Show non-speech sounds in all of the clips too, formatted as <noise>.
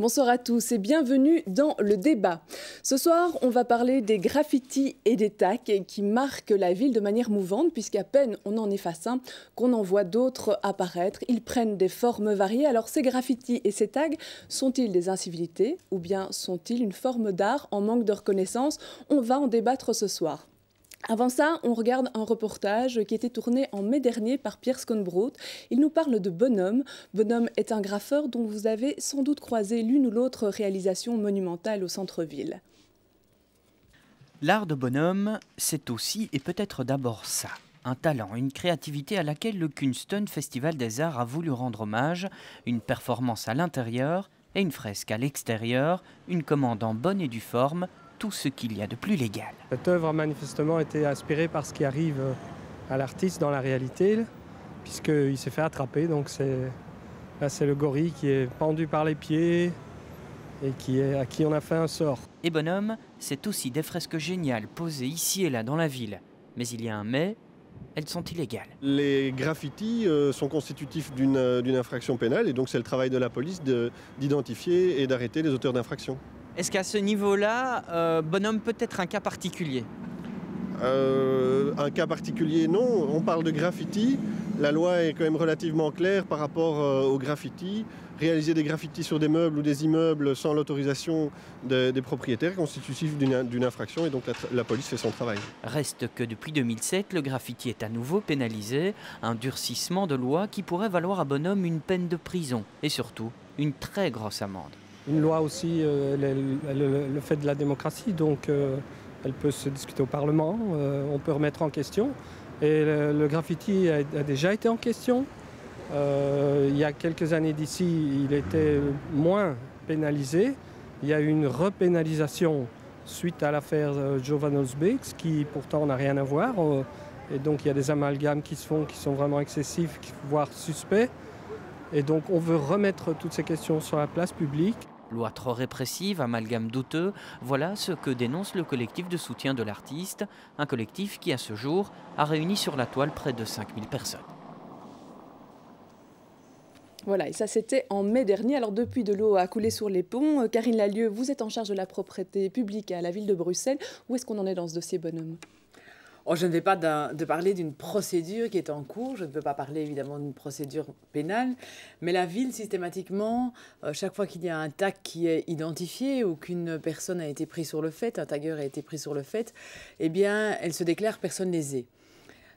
Bonsoir à tous et bienvenue dans le débat. Ce soir, on va parler des graffitis et des tags qui marquent la ville de manière mouvante, puisqu'à peine on en efface un, hein, qu'on en voit d'autres apparaître. Ils prennent des formes variées. Alors, ces graffitis et ces tags sont-ils des incivilités ou bien sont-ils une forme d'art en manque de reconnaissance On va en débattre ce soir. Avant ça, on regarde un reportage qui était tourné en mai dernier par Pierre Sconbrot. Il nous parle de Bonhomme. Bonhomme est un graffeur dont vous avez sans doute croisé l'une ou l'autre réalisation monumentale au centre-ville. L'art de Bonhomme, c'est aussi et peut-être d'abord ça. Un talent, une créativité à laquelle le Kunsten Festival des Arts a voulu rendre hommage, une performance à l'intérieur et une fresque à l'extérieur, une commande en bonne et due forme, tout ce qu'il y a de plus légal. Cette œuvre a manifestement été inspirée par ce qui arrive euh, à l'artiste dans la réalité, puisqu'il s'est fait attraper. Donc là, c'est le gorille qui est pendu par les pieds et qui est, à qui on a fait un sort. Et Bonhomme, c'est aussi des fresques géniales posées ici et là dans la ville. Mais il y a un mais, elles sont illégales. Les graffitis euh, sont constitutifs euh, d'une infraction pénale et donc c'est le travail de la police d'identifier et d'arrêter les auteurs d'infractions. Est-ce qu'à ce, niveau-là, euh, Bonhomme peut être un cas particulier euh, Un cas particulier, non. On parle de graffiti. La loi est quand même relativement claire par rapport euh, au graffiti. Réaliser des graffitis sur des meubles ou des immeubles sans l'autorisation des propriétaires constitue d'une infraction et donc la, police fait son travail. Reste que depuis 2007, le graffiti est à nouveau pénalisé, un durcissement de loi qui pourrait valoir à Bonhomme une peine de prison et surtout une très grosse amende une loi aussi, euh, le, fait de la démocratie, donc euh, elle peut se discuter au Parlement, euh, on peut remettre en question. Et le, graffiti a, déjà été en question. il y a quelques années d'ici, il était moins pénalisé. Il y a eu une repénalisation suite à l'affaire Jovanos Bix, qui pourtant n'a rien à voir. Et donc il y a des amalgames qui se font, qui sont vraiment excessifs, voire suspects. Et donc on veut remettre toutes ces questions sur la place publique. Loi trop répressive, amalgame douteux, voilà ce que dénonce le collectif de soutien de l'artiste, un collectif qui à ce jour a réuni sur la toile près de 5000 personnes. Voilà, et ça c'était en mai dernier. Alors depuis, de l'eau a coulé sur les ponts. Euh, Karine Lalieu, vous êtes en charge de la propriété publique à la ville de Bruxelles. Où est-ce qu'on en est dans ce dossier, bonhomme Oh, je ne vais pas de parler d'une procédure qui est en cours, je ne peux pas parler évidemment d'une procédure pénale, mais la ville systématiquement, euh, chaque fois qu'il y a un tag qui est identifié ou qu'une personne a été prise sur le fait, un tagueur a été pris sur le fait, eh bien elle se déclare personne lésée.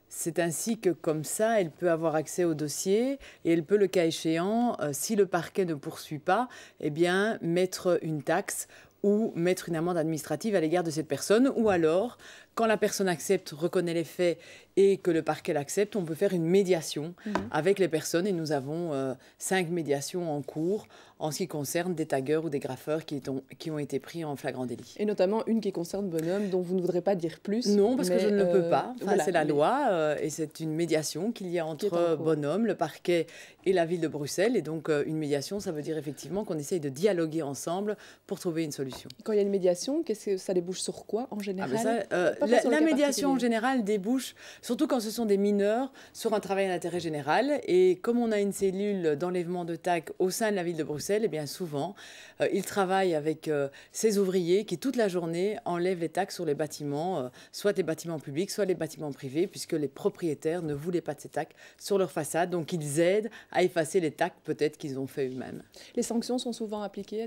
C'est ainsi que, comme ça, elle peut avoir accès au dossier et elle peut, le cas échéant, euh, si le parquet ne poursuit pas, eh bien, mettre une taxe ou mettre une amende administrative à l'égard de cette personne, ou alors quand la personne accepte, reconnaît les faits et que le parquet l'accepte, on peut faire une médiation mhm. avec les personnes et nous avons euh, cinq médiations en cours en ce qui concerne des taggeurs ou des graffeurs qui, ont, qui ont été pris en flagrant délit. Et notamment une qui concerne Bonhomme, dont vous ne voudrez pas dire plus. Non, parce que je ne le euh, peux pas. Enfin, c'est la loi euh, et c'est une médiation qu'il y a entre Bonhomme, le parquet et la ville de Bruxelles. Et donc, euh, une médiation, ça veut dire effectivement qu'on essaye de dialoguer ensemble pour trouver une solution. Quand il y a une médiation, que ça débouche sur quoi en ah, général La, médiation en général débouche, surtout quand ce sont des mineurs, sur un travail d'intérêt général. Et comme on a une cellule d'enlèvement de TAC au sein de la ville de Bruxelles, et eh bien souvent, euh, il travaille avec ces euh, ses ouvriers qui, toute la journée, enlèvent les taxes sur les bâtiments, euh, soit les bâtiments publics, soit les bâtiments privés, puisque les propriétaires ne voulaient pas de ces taxes sur leur façade. Donc, ils aident à effacer les taxes peut-être qu'ils ont fait eux-mêmes. Les sanctions sont souvent appliquées,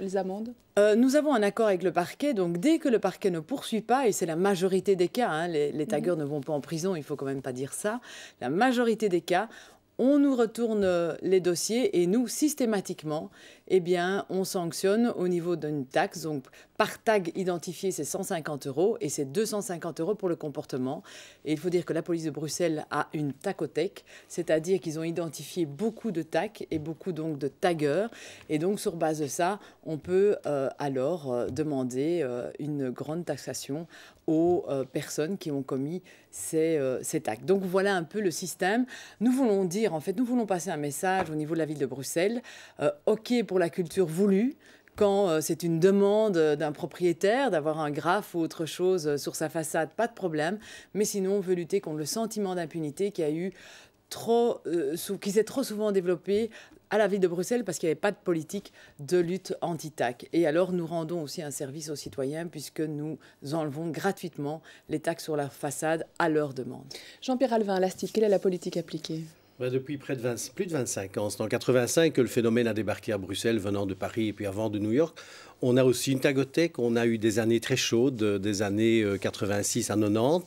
les amendes Nous avons un accord avec le parquet. Donc, dès que le parquet ne poursuit pas, et c'est la majorité des cas, hein, les, taggeurs mmh. ne vont pas en prison, il faut quand même pas dire ça, la majorité des cas, on nous retourne euh, les dossiers et nous, systématiquement, eh bien, on sanctionne au niveau d'une taxe. Donc, par tag identifié, c'est 150 euros et c'est 250 euros pour le comportement. Et il faut dire que la police de Bruxelles a une tacothèque, c'est-à-dire qu'ils ont identifié beaucoup de tacs et beaucoup donc de taggeurs. Et donc, sur base de ça, on peut euh, alors euh, demander euh, une grande taxation aux personnes qui ont commis ces, ces tacs. Donc, voilà un peu le système. Nous voulons dire, en fait, nous voulons passer un message au niveau de la ville de Bruxelles. OK pour la culture voulue, quand euh, c'est une demande euh, d'un propriétaire d'avoir un graphe ou autre chose euh, sur sa façade, pas de problème. Mais sinon, on veut lutter contre le sentiment d'impunité qui a eu trop, qui s'est trop souvent développé à la ville de Bruxelles parce qu'il n'y avait pas de politique de lutte anti-TAC. Et alors nous rendons aussi un service aux citoyens puisque nous enlevons gratuitement les taxes sur la façade à leur demande. Jean-Pierre Alvin, élastique quelle est la politique appliquée ben, depuis près de plus de 25 ans, c'est en 85 que le phénomène a débarqué à Bruxelles venant de Paris et puis avant de New York. On a aussi une tagothèque, on a eu des années très chaudes, euh, des années 86 euh, à 90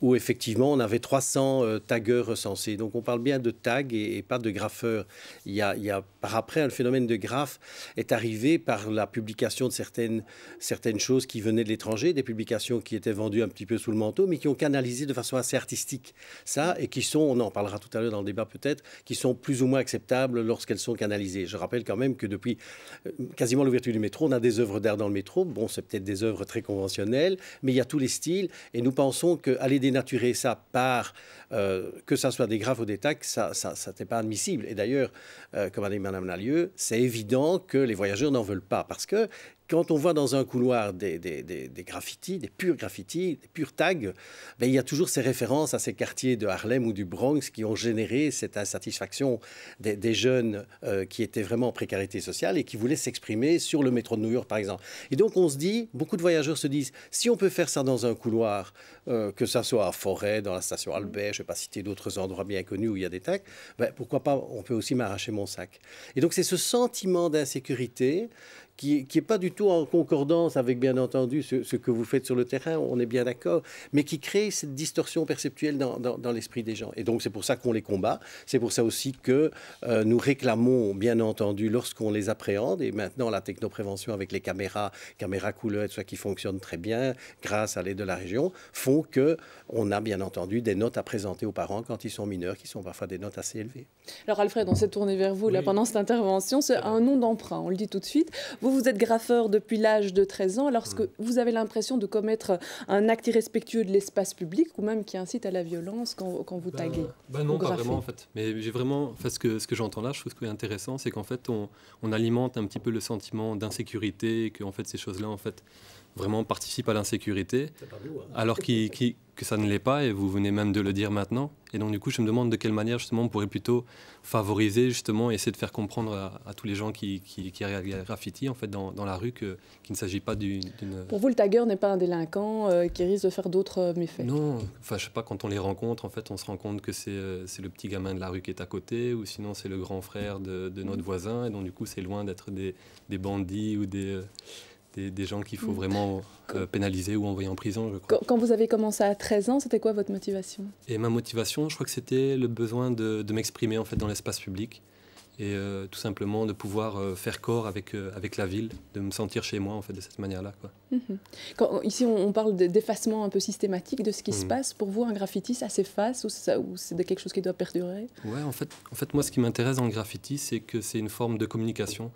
où effectivement on avait 300 euh, taggeurs recensés. Donc on parle bien de tag et, pas de graffeurs. Il y, a, par après, le phénomène de graff est arrivé par la publication de certaines, certaines choses qui venaient de l'étranger, des publications qui étaient vendues un petit peu sous le manteau, mais qui ont canalisé de façon assez artistique ça et qui sont, on en parlera tout à l'heure dans le débat peut-être, qui sont plus ou moins acceptables lorsqu'elles sont canalisées. Je rappelle quand même que depuis euh, quasiment l'ouverture du métro, on a des œuvres d'art dans le métro. Bon, c'est peut-être des œuvres très conventionnelles, mais il y a tous les styles et nous pensons qu'aller dénaturer ça par euh, que ça soit des graphes ou des taxes, ça, ça, n'est pas admissible. Et d'ailleurs, euh, comme a dit Madame Lalieu, c'est évident que les voyageurs n'en veulent pas parce que quand on voit dans un couloir des, graffitis, des purs graffitis, des purs tags, ben, il y a toujours ces références à ces quartiers de Harlem ou du Bronx qui ont généré cette insatisfaction des, jeunes euh, qui étaient vraiment en précarité sociale et qui voulaient s'exprimer sur le métro de New York, par exemple. Et donc, on se dit, beaucoup de voyageurs se disent, si on peut faire ça dans un couloir, euh, que ça soit à Forêt, dans la station Albert, je ne vais pas citer d'autres endroits bien connus où il y a des tags, ben, pourquoi pas, on peut aussi m'arracher mon sac. Et donc, c'est ce sentiment d'insécurité qui n'est pas du tout en concordance avec, bien entendu, ce, que vous faites sur le terrain, on est bien d'accord, mais qui crée cette distorsion perceptuelle dans, l'esprit des gens. Et donc c'est pour ça qu'on les combat, c'est pour ça aussi que euh, nous réclamons, bien entendu, lorsqu'on les appréhende, et maintenant la technoprévention avec les caméras, caméras couleur, et tout ça qui fonctionne très bien, grâce à l'aide de la région, font que on a bien entendu des notes à présenter aux parents quand ils sont mineurs, qui sont parfois des notes assez élevées. Alors Alfred, on s'est tourné vers vous là pendant cette intervention, c'est un nom d'emprunt, on le dit tout de suite. Vous, êtes graffeur depuis l'âge de 13 ans. Lorsque mm. vous avez l'impression de commettre un acte irrespectueux de l'espace public ou même qui incite à la violence quand, vous bah, taguez bah Non, pas vraiment en fait. Mais j'ai vraiment, ce que, ce que j'entends là, je trouve ce qui est intéressant, c'est qu'en fait, on, alimente un petit peu le sentiment d'insécurité, que en fait, ces choses-là, en fait, vraiment participent à l'insécurité, hein. alors que ça ne l'est pas, et vous venez même de le dire maintenant. Et donc du coup, je me demande de quelle manière justement on pourrait plutôt favoriser justement, essayer de faire comprendre à, tous les gens qui, qui, qui graffiti en fait dans, la rue qu'il ne s'agit pas d'une... Pour vous, le tagueur n'est pas un délinquant euh, qui risque de faire d'autres euh, méfaits Non, enfin je sais pas, quand on les rencontre, en fait, on se rend compte que c'est euh, le petit gamin de la rue qui est à côté, ou sinon c'est le grand frère de, notre voisin, et donc du coup c'est loin d'être des bandits ou des des, gens qu'il faut mm. vraiment euh, pénaliser ou envoyer en prison, je crois. Quand, vous avez commencé à 13 ans, c'était quoi votre motivation Et ma motivation, je crois que c'était le besoin de, m'exprimer en fait dans l'espace public et euh, tout simplement de pouvoir euh, faire corps avec, avec la ville, de me sentir chez moi en fait de cette manière-là. quoi mm-hmm. Ici on, parle d'effacement un peu systématique de ce qui se mm. passe. Pour vous un graffiti ça s'efface ou, ou c'est quelque chose qui doit perdurer Ouais en fait, en fait moi ce qui m'intéresse dans le graffiti c'est que c'est une forme de communication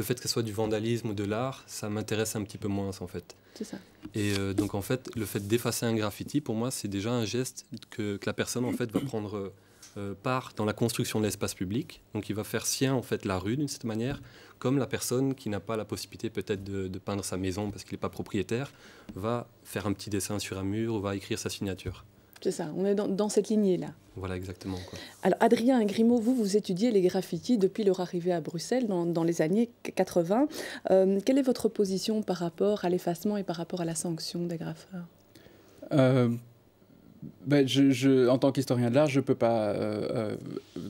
le fait que ce soit du vandalisme ou de l'art, ça m'intéresse un petit peu moins en fait. C'est ça. Et euh, donc en fait, le fait d'effacer un graffiti, pour moi, c'est déjà un geste que, la personne en fait va prendre euh, euh, part dans la construction de l'espace public. Donc il va faire sien en fait la rue d'une certaine manière, comme la personne qui n'a pas la possibilité peut-être de, de peindre sa maison parce qu'il n'est pas propriétaire, va faire un petit dessin sur un mur ou va écrire sa signature. C'est ça, on est dans, cette lignée-là. Voilà, exactement. Alors, Adrien Grimaud, vous, vous étudiez les graffitis depuis leur arrivée à Bruxelles dans, les années 80. Euh, quelle est votre position par rapport à l'effacement et par rapport à la sanction des graffeurs euh, ben, je, en tant qu'historien de l'art, je ne peux pas euh,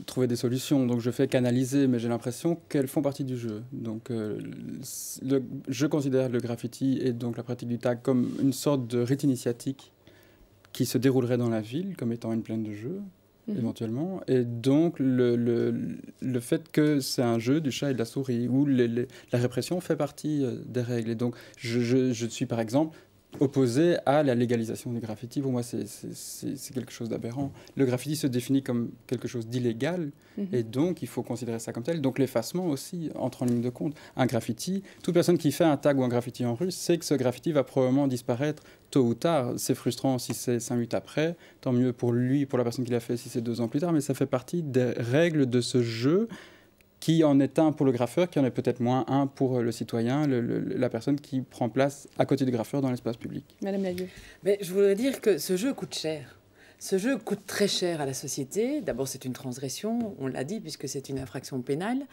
trouver des solutions, donc je fais qu'analyser, mais j'ai l'impression qu'elles font partie du jeu. Donc, je considère le graffiti et donc la pratique du tag comme une sorte de rite initiatique qui se déroulerait dans la ville comme étant une plaine de jeu, mhm. éventuellement. Et donc, le, le, fait que c'est un jeu du chat et de la souris, où la répression fait partie euh, des règles. Et donc, je, je, suis, par exemple, opposé à la légalisation du graffiti. Pour moi, c'est quelque chose d'aberrant. Le graffiti se définit comme quelque chose d'illégal, mhm. et donc il faut considérer ça comme tel. Donc l'effacement aussi entre en ligne de compte. Un graffiti, toute personne qui fait un tag ou un graffiti en russe sait que ce graffiti va probablement disparaître tôt ou tard. C'est frustrant si c'est cinq minutes après, tant mieux pour lui, pour la personne qui l'a fait, si c'est deux ans plus tard, mais ça fait partie des règles de ce jeu qui en est un pour le graffeur, qui en est peut-être moins un pour le citoyen, la personne qui prend place à côté du graffeur dans l'espace public. Madame Mais je voudrais dire que ce jeu coûte cher. Ce jeu coûte très cher à la société. D'abord, c'est une transgression, on l'a dit, puisque c'est une infraction pénale.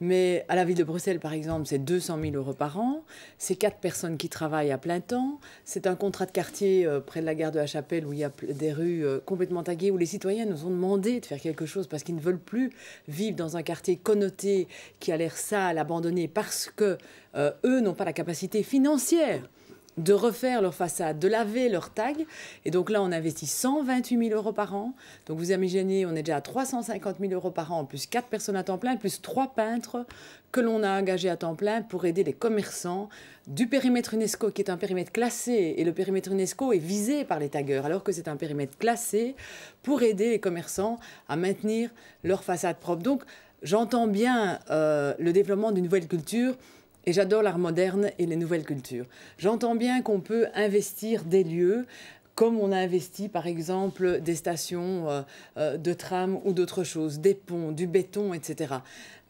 Mais à la ville de Bruxelles, par exemple, c'est 200 000 euros par an. C'est quatre personnes qui travaillent à plein temps. C'est un contrat de quartier euh, près de la gare de la Chapelle où il y a des rues euh, complètement taguées, où les citoyens nous ont demandé de faire quelque chose parce qu'ils ne veulent plus vivre dans un quartier connoté qui a l'air sale, abandonné, parce que euh, eux n'ont pas la capacité financière de refaire leur façade, de laver leur tag. Et donc là, on investit 128 000 euros par an. Donc vous imaginez, on est déjà à 350 000 euros par an, plus quatre personnes à temps plein, plus trois peintres que l'on a engagés à temps plein pour aider les commerçants du périmètre UNESCO, qui est un périmètre classé. Et le périmètre UNESCO est visé par les taggeurs, alors que c'est un périmètre classé pour aider les commerçants à maintenir leur façade propre. Donc j'entends bien euh, le développement d'une nouvelle culture et j'adore l'art moderne et les nouvelles cultures. J'entends bien qu'on peut investir des lieux comme on a investi par exemple des stations euh, euh, de tram ou d'autres choses, des ponts, du béton, etc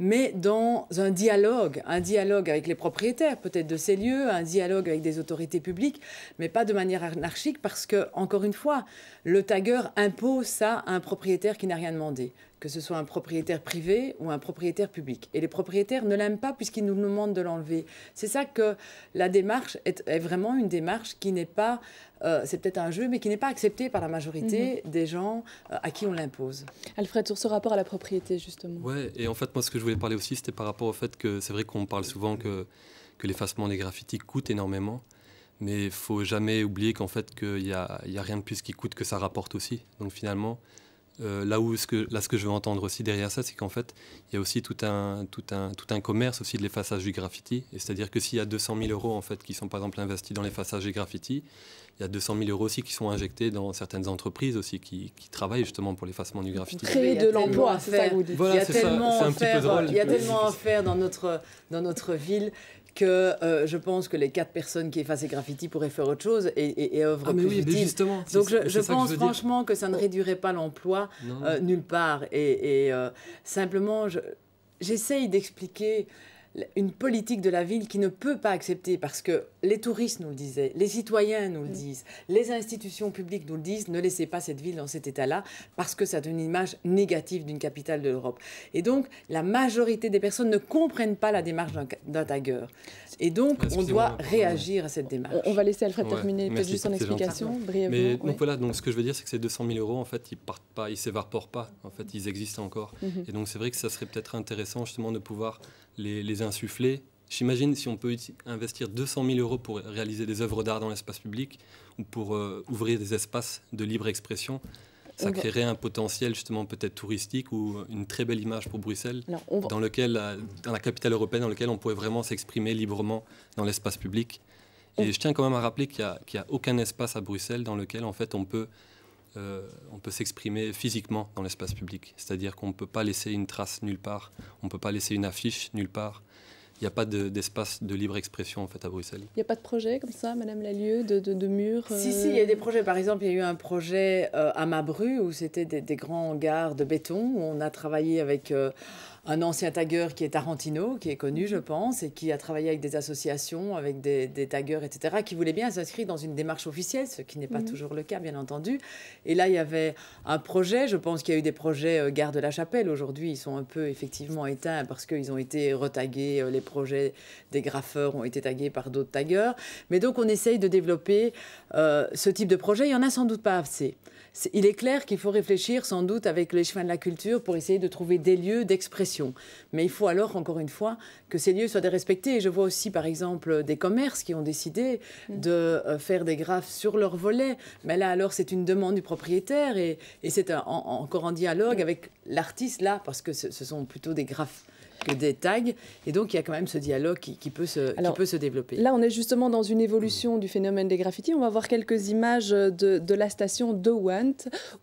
mais dans un dialogue, un dialogue avec les propriétaires peut-être de ces lieux, un dialogue avec des autorités publiques, mais pas de manière anarchique parce que, encore une fois, le tagueur impose ça à un propriétaire qui n'a rien demandé que ce soit un propriétaire privé ou un propriétaire public. Et les propriétaires ne l'aiment pas puisqu'ils nous demandent de l'enlever. C'est ça que la démarche est, vraiment une démarche qui n'est pas, euh, c'est peut-être un jeu, mais qui n'est pas acceptée par la majorité mhm. des gens euh, à qui on l'impose. Alfred, sur ce rapport à la propriété, justement. Ouais, et en fait, moi, ce que je voulais voulais parler aussi, c'était par rapport au fait que c'est vrai qu'on parle souvent que, que l'effacement des graffitis coûte énormément. Mais il faut jamais oublier qu'en fait, qu'il n'y y a, rien de plus qui coûte que ça rapporte aussi. Donc finalement, euh, là où ce que, là, ce que je veux entendre aussi derrière ça, c'est qu'en fait, il y a aussi tout un, tout un, tout un commerce aussi de l'effaçage du graffiti. c'est-à-dire que s'il y a 200 000 euros en fait, qui sont par exemple investis dans l'effaçage du graffiti, il y a 200 000 euros aussi qui sont injectés dans certaines entreprises aussi qui, qui travaillent justement pour l'effacement du graffiti. Créer de l'emploi, c'est ça vous dites. il y a tellement à faire dans notre, dans notre ville que euh, je pense que les quatre personnes qui effacent les graffitis pourraient faire autre chose et, et, ah, plus utile. Donc je, pense franchement que ça ne oh. réduirait pas l'emploi euh, nulle part. Et, euh, simplement, j'essaye d'expliquer une politique de la ville qui ne peut pas accepter, parce que les touristes nous le disaient, les citoyens nous le mm. disent, les institutions publiques nous le disent, ne laissez pas cette ville dans cet état-là, parce que ça donne une image négative d'une capitale de l'Europe. Et donc, la majorité des personnes ne comprennent pas la démarche d'un tagueur. Et donc, on doit réagir à cette démarche. On va laisser Alfred terminer, peut-être juste son explication, brièvement. Mais donc voilà, donc ce que je veux dire, c'est que ces 200 000 euros, en fait, ils partent pas, ils s'évaporent pas, en fait, ils existent encore. Mm-hmm. Et donc, c'est vrai que ça serait peut-être intéressant, justement, de pouvoir les, insuffler. J'imagine si on peut investir 200 000 euros pour réaliser des œuvres d'art dans l'espace public ou pour euh, ouvrir des espaces de libre expression, ça créerait un potentiel justement peut-être touristique ou une très belle image pour Bruxelles, dans, lequel, euh, dans la capitale européenne, dans lequel on pourrait vraiment s'exprimer librement dans l'espace public. Et je tiens quand même à rappeler qu'il n'y a, a, aucun espace à Bruxelles dans lequel en fait on peut euh, on peut s'exprimer physiquement dans l'espace public. C'est-à-dire qu'on ne peut pas laisser une trace nulle part, on ne peut pas laisser une affiche nulle part. Il n'y a pas d'espace de, libre expression en fait à Bruxelles. Il n'y a pas de projet comme ça, Madame Lalieu, de, de, murs Si, si, il y a euh, des projets. Par exemple, il y a eu un projet euh, à Mabru où c'était des, des, grands hangars de béton où on a travaillé avec un ancien tagueur qui est Tarantino, qui est connu, je pense, et qui a travaillé avec des associations, avec des, des tagueurs, etc., qui voulait bien s'inscrire dans une démarche officielle, ce qui n'est pas mhm. toujours le cas, bien entendu. Et là, il y avait un projet, je pense qu'il y a eu des projets euh, Gare de la Chapelle. Aujourd'hui, ils sont un peu effectivement éteints parce qu'ils ont été retagués, euh, les projets des graffeurs ont été tagués par d'autres tagueurs. Mais donc, on essaye de développer euh, ce type de projet. Il n'y en a sans doute pas assez il est clair qu'il faut réfléchir sans doute avec les chemins de la culture pour essayer de trouver des lieux d'expression. Mais il faut alors, encore une fois, que ces lieux soient respectés. je vois aussi, par exemple, des commerces qui ont décidé mm. de euh, faire des graphes sur leur volet. Mais là, alors, c'est une demande du propriétaire et, c'est encore en dialogue mm. avec l'artiste, là, parce que ce sont plutôt des graphes des tags. Et donc, il y a quand même ce dialogue qui, peut, se, peut se développer. Là, on est justement dans une évolution du phénomène des graffitis. On va voir quelques images de, la station de Want,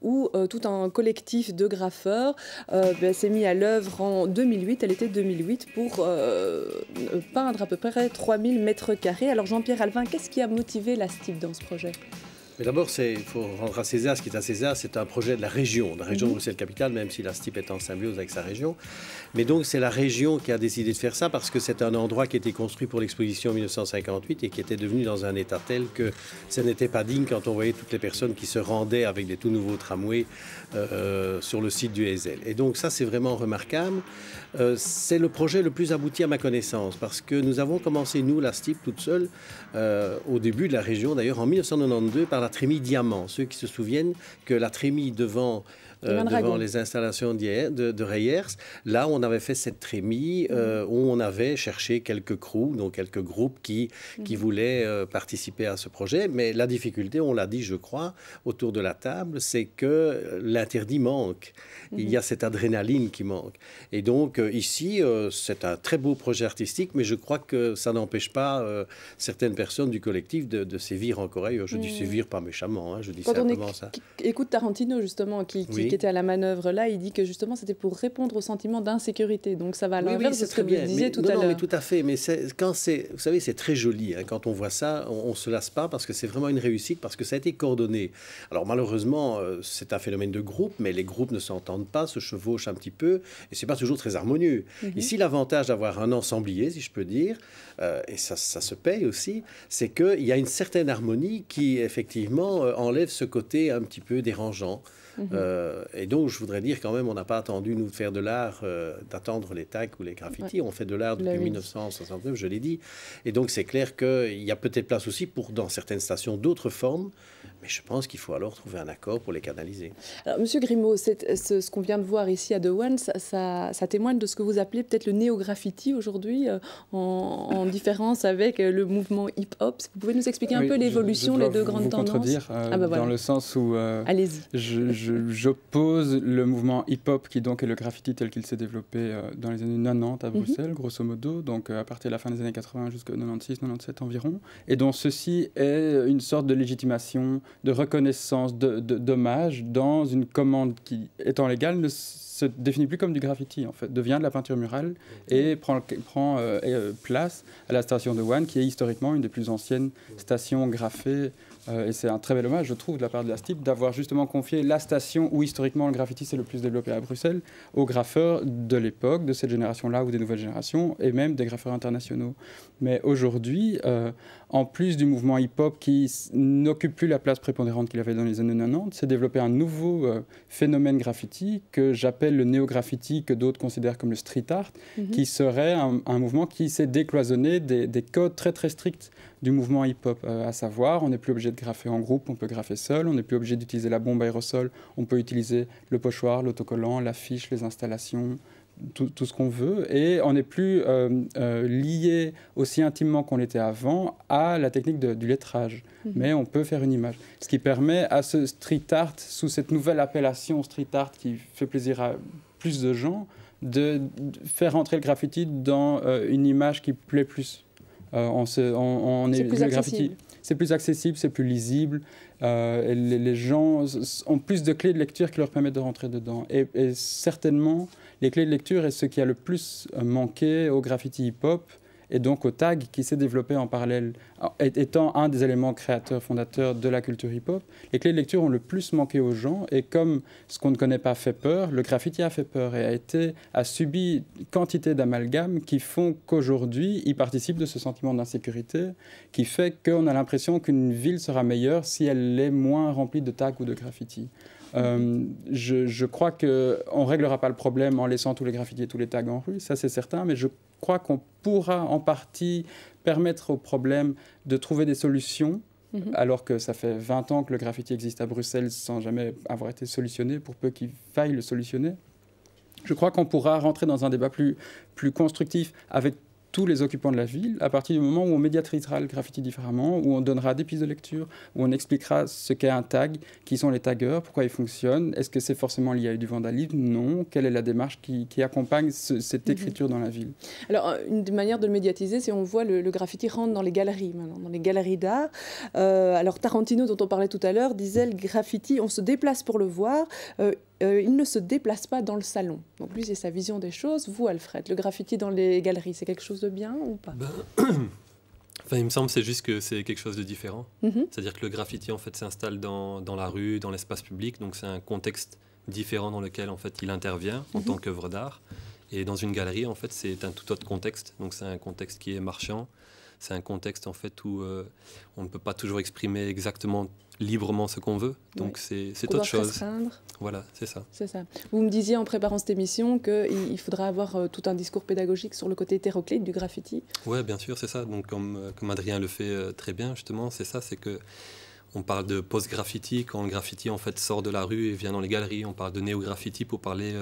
où euh, tout un collectif de graffeurs euh, ben, s'est mis à l'œuvre en 2008, elle était 2008, pour euh, peindre à peu près 3000 mètres carrés. Alors, Jean-Pierre Alvin, qu'est-ce qui a motivé la Steve dans ce projet mais d'abord, il faut rendre à César ce qui est à César. C'est un projet de la région, de la région de mhm. Bruxelles-Capitale, même si la STIP est en symbiose avec sa région. Mais donc, c'est la région qui a décidé de faire ça parce que c'est un endroit qui a été construit pour l'exposition en 1958 et qui était devenu dans un état tel que ce n'était pas digne quand on voyait toutes les personnes qui se rendaient avec des tout nouveaux tramways euh, euh, sur le site du Hazel. Et donc, ça, c'est vraiment remarquable. Euh, c'est le projet le plus abouti à ma connaissance parce que nous avons commencé, nous, la STIP, toute seule, au début de la région, d'ailleurs, en 1992, par la la trémie Diamant. Ceux qui se souviennent que la trémie devant devant euh, les installations de, de Reyers. Là, on avait fait cette trémie mhm. euh, où on avait cherché quelques crews, donc quelques groupes qui, qui mhm. voulaient euh, participer à ce projet. Mais la difficulté, on l'a dit, je crois, autour de la table, c'est que l'interdit manque. Il y a mhm. cette adrénaline qui manque. Et donc, ici, c'est un très beau projet artistique, mais je crois que ça n'empêche pas certaines personnes du collectif de, de sévir en Corée. Je dis sévir pas méchamment, hein, je dis simplement ça. Écoute Tarantino, justement, qui, qui, qui était à la manœuvre là, il dit que justement c'était pour répondre au sentiment d'insécurité. Donc ça va à oui, de ce que vous disiez tout à l'heure. tout à fait. Mais quand c'est, vous savez, c'est très joli. Hein. quand on voit ça, on, ne se lasse pas parce que c'est vraiment une réussite parce que ça a été coordonné. Alors malheureusement, euh, c'est un phénomène de groupe, mais les groupes ne s'entendent pas, se chevauchent un petit peu, et c'est pas toujours très harmonieux. Mhm. Ici, l'avantage d'avoir un ensemblier, si je peux dire, euh, et ça, se paye aussi, c'est qu'il y a une certaine harmonie qui effectivement euh, enlève ce côté un petit peu dérangeant. Mhm. Euh, et donc, je voudrais dire quand même, on n'a pas attendu, nous, de faire de l'art, euh, d'attendre les tags ou les graffitis. On fait de l'art bah depuis 1969, je l'ai dit. Et donc, c'est clair qu'il y a peut-être place aussi pour, dans certaines stations, d'autres formes mais je pense qu'il faut alors trouver un accord pour les canaliser. Alors, Monsieur Grimaud, euh, ce, ce qu'on vient de voir ici à Dewan, ça, ça, témoigne de ce que vous appelez peut-être le néo-graffiti aujourd'hui, euh, en, différence avec euh, le mouvement hip-hop. Vous pouvez nous expliquer un peu l'évolution, les deux grandes tendances ah, bah Dans le sens où je j'oppose le mouvement hip-hop, qui donc est le graffiti tel qu'il s'est développé dans les années 90 à mhm. Bruxelles, grosso modo, donc à partir de la fin des années 80 jusqu'à 96, 97 environ, et dont ceci est une sorte de légitimation de reconnaissance, de, de dommage dans une commande qui, étant légale, ne se définit plus comme du graffiti, en fait, devient de la peinture murale et prend, prend euh, euh, place à la station de One qui est historiquement une des plus anciennes stations graffées. Euh, et c'est un très bel hommage, je trouve, de la part de la STIP, d'avoir justement confié la station où historiquement le graffiti s'est le plus développé à Bruxelles aux graffeurs de l'époque, de cette génération-là ou des nouvelles générations, et même des graffeurs internationaux. Mais aujourd'hui, en plus du mouvement hip-hop qui n'occupe plus la place prépondérante qu'il avait dans les années 90, c'est développé un nouveau euh, phénomène graffiti que j'appelle le néo-graffiti, que d'autres considèrent comme le street art, mhm. qui serait un, mouvement qui s'est décloisonné des, codes très très stricts du mouvement hip-hop, euh, à savoir on n'est plus obligé de graffer en groupe, on peut graffer seul, on n'est plus obligé d'utiliser la bombe aérosol, on peut utiliser le pochoir, l'autocollant, l'affiche, les installations, tout, ce qu'on veut et on n'est plus euh, euh, lié aussi intimement qu'on l'était avant à la technique du lettrage. Mhm. Mais on peut faire une image. Ce qui permet à ce street art, sous cette nouvelle appellation street art qui fait plaisir à plus de gens, de, faire entrer le graffiti dans euh, une image qui plaît plus. on, se, est, plus le graffiti c'est plus accessible, c'est plus lisible. Euh, les, gens ont plus de clés de lecture qui leur permettent de rentrer dedans. Et, et certainement, les clés de lecture est ce qui a le plus manqué au graffiti hip-hop et donc au tag qui s'est développé en parallèle, étant un des éléments créateurs, fondateurs de la culture hip-hop. Les clés de lecture ont le plus manqué aux gens et comme ce qu'on ne connaît pas fait peur, le graffiti a fait peur et a, été, a subi quantité d'amalgames qui font qu'aujourd'hui, il participe de ce sentiment d'insécurité qui fait qu'on a l'impression qu'une ville sera meilleure si elle est moins remplie de tags ou de graffiti. Euh, je, crois qu'on ne réglera pas le problème en laissant tous les graffitis et tous les tags en rue, ça c'est certain, mais je crois qu'on pourra en partie permettre au problème de trouver des solutions mhm. alors que ça fait 20 ans que le graffiti existe à Bruxelles sans jamais avoir été solutionné, pour peu qu'il faille le solutionner. Je crois qu'on pourra rentrer dans un débat plus, plus constructif avec tous les occupants de la ville à partir du moment où on médiatrisera le graffiti différemment, où on donnera des pistes de lecture, où on expliquera ce qu'est un tag, qui sont les taggeurs, pourquoi ils fonctionnent, est-ce que c'est forcément lié à du vandalisme Non. Quelle est la démarche qui, accompagne cette mhm. écriture dans la ville Alors, euh, une manière de le médiatiser, c'est on voit le, graffiti rentre dans les galeries dans les galeries d'art. Euh, alors, Tarantino, dont on parlait tout à l'heure, disait le graffiti, on se déplace pour le voir. Euh, euh, il ne se déplace pas dans le salon. Donc lui, c'est sa vision des choses. Vous, Alfred, le graffiti dans les galeries, c'est quelque chose de bien ou pas ben, <clears throat> enfin, Il me semble c'est juste que c'est quelque chose de différent. Mhm. C'est-à-dire que le graffiti, en fait, s'installe dans, la rue, dans l'espace public. Donc c'est un contexte différent dans lequel, en fait, il intervient en mhm. tant qu'œuvre d'art. Et dans une galerie, en fait, c'est un tout autre contexte. Donc c'est un contexte qui est marchand, c'est un contexte en fait où euh, on ne peut pas toujours exprimer exactement librement ce qu'on veut. Donc c'est autre chose. Voilà, c'est ça. C'est ça. Vous me disiez en préparant cette émission qu'il il faudra avoir euh, tout un discours pédagogique sur le côté hétéroclite du graffiti. Oui, bien sûr, c'est ça. Donc comme, euh, comme Adrien le fait très bien justement, c'est ça, c'est que on parle de post-graffiti quand le graffiti en fait sort de la rue et vient dans les galeries. On parle de néo-graffiti pour parler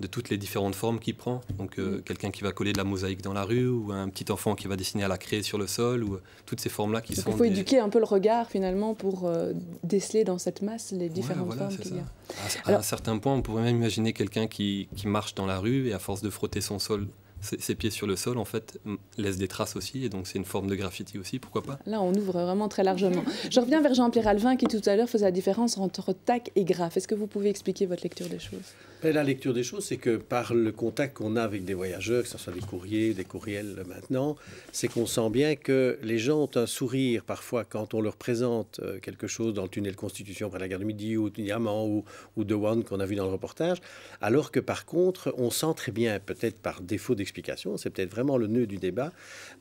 de toutes les différentes formes qu'il prend. Donc euh, mm. quelqu'un qui va coller de la mosaïque dans la rue ou un petit enfant qui va dessiner à la craie sur le sol ou euh, toutes ces formes-là qui Donc, sont... Il faut éduquer un peu le regard finalement pour euh, déceler dans cette masse les différentes formes qu'il y a. À, certains à, un certain point, on pourrait même imaginer quelqu'un qui, marche dans la rue et à force de frotter son sol. Ses, pieds sur le sol, en fait, laisse des traces aussi, et donc c'est une forme de graffiti aussi, pourquoi pas Là, on ouvre vraiment très largement. Je reviens vers Jean-Pierre Alvin qui tout à l'heure faisait la différence entre tac et graphe. Est-ce que vous pouvez expliquer votre lecture des choses la lecture des choses, c'est que par le contact qu'on a avec des voyageurs, que ce soit des courriers, des courriels euh, maintenant, c'est qu'on sent bien que les gens ont un sourire parfois quand on leur présente euh, quelque chose dans le tunnel Constitution près la guerre du Midi ou Diamant ou, ou De One qu'on a vu dans le reportage, alors que par contre, on sent très bien, peut-être par défaut d'explication, c'est peut-être vraiment le nœud du débat,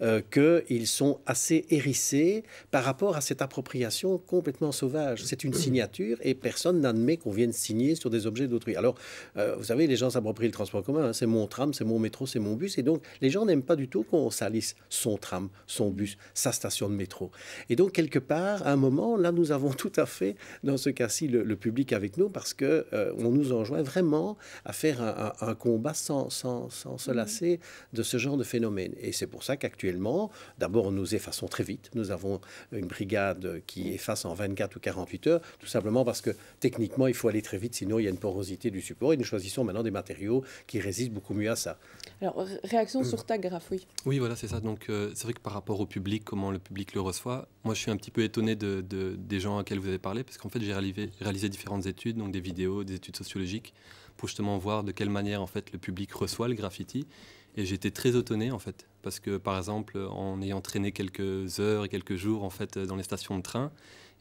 euh, qu'ils sont assez hérissés par rapport à cette appropriation complètement sauvage. C'est une signature et personne n'admet qu'on vienne signer sur des objets d'autrui. Alors, euh, vous savez, les gens s'approprient le transport commun. Hein. C'est mon tram, c'est mon métro, c'est mon bus. Et donc, les gens n'aiment pas du tout qu'on salisse son tram, son bus, sa station de métro. Et donc, quelque part, à un moment, là, nous avons <laughs> tout à fait, dans ce cas-ci, le, public avec nous parce que euh, on nous enjoint vraiment à faire un, combat sans, sans, sans, se lasser de ce genre de phénomène. Et c'est pour ça qu'actuellement, d'abord, nous effaçons très vite. Nous avons une brigade qui efface en 24 ou 48 heures, tout simplement parce que techniquement, il faut aller très vite, sinon il y a une porosité du support choisissons maintenant des matériaux qui résistent beaucoup mieux à ça. Alors, réaction sur mmh. ta graphe, oui. voilà, c'est ça. Donc, euh, c'est vrai que par rapport au public, comment le public le reçoit, moi, je suis un petit peu étonné de, des gens à qui vous avez parlé, parce qu'en fait, j'ai réalisé, différentes études, donc des vidéos, des études sociologiques, pour justement voir de quelle manière, en fait, le public reçoit le graffiti. Et j'étais très étonné, en fait, parce que, par exemple, en ayant traîné quelques heures et quelques jours, en fait, dans les stations de train,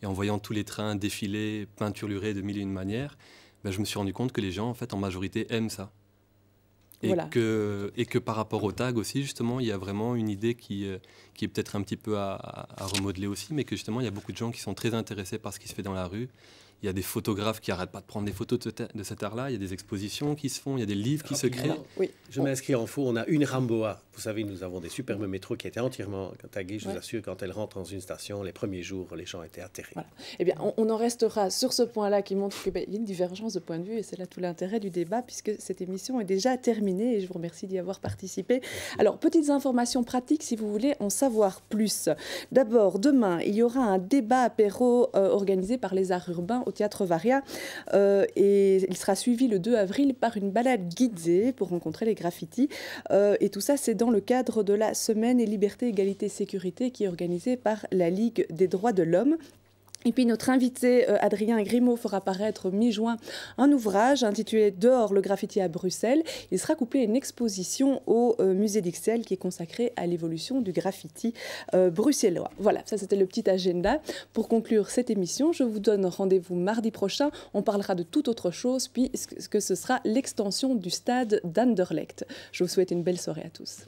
et en voyant tous les trains défiler, peinturlurés de mille et une manières, ben, je me suis rendu compte que les gens, en fait, en majorité, aiment ça. Et, que, et que par rapport au tag aussi, justement, il y a vraiment une idée qui, euh, qui est peut-être un petit peu à, à, remodeler aussi, mais que justement, il y a beaucoup de gens qui sont très intéressés par ce qui se fait dans la rue il y a des photographes qui n'arrêtent pas de prendre des photos de, cet, art-là. Il y a des expositions qui se font. Il y a des livres qui se créent. Oui, je m'inscris en faux. On a une Ramboa. Vous savez, nous avons des superbes métros qui étaient entièrement tagués. Je vous assure, quand elle rentre dans une station, les premiers jours, les gens étaient atterrés. Eh bien, on, en restera sur ce point-là qui montre qu'il ben, y a une divergence de point de vue. Et c'est là tout l'intérêt du débat, puisque cette émission est déjà terminée. Et je vous remercie d'y avoir participé. Alors, petites informations pratiques si vous voulez en savoir plus. D'abord, demain, il y aura un débat apéro euh, organisé par les arts urbains au théâtre Varia. Euh, et il sera suivi le 2 avril par une balade guidée pour rencontrer les graffitis. Euh, et tout ça, c'est dans le cadre de la semaine et liberté, égalité, sécurité qui est organisée par la Ligue des droits de l'homme et puis notre invité euh, Adrien Grimaud fera paraître mi-juin un ouvrage intitulé Dehors le graffiti à Bruxelles. Il sera couplé à une exposition au euh, musée d'Ixelles qui est consacrée à l'évolution du graffiti euh, bruxellois. Voilà, ça c'était le petit agenda. Pour conclure cette émission, je vous donne rendez-vous mardi prochain. On parlera de toute autre chose puisque ce sera l'extension du stade d'Anderlecht. Je vous souhaite une belle soirée à tous.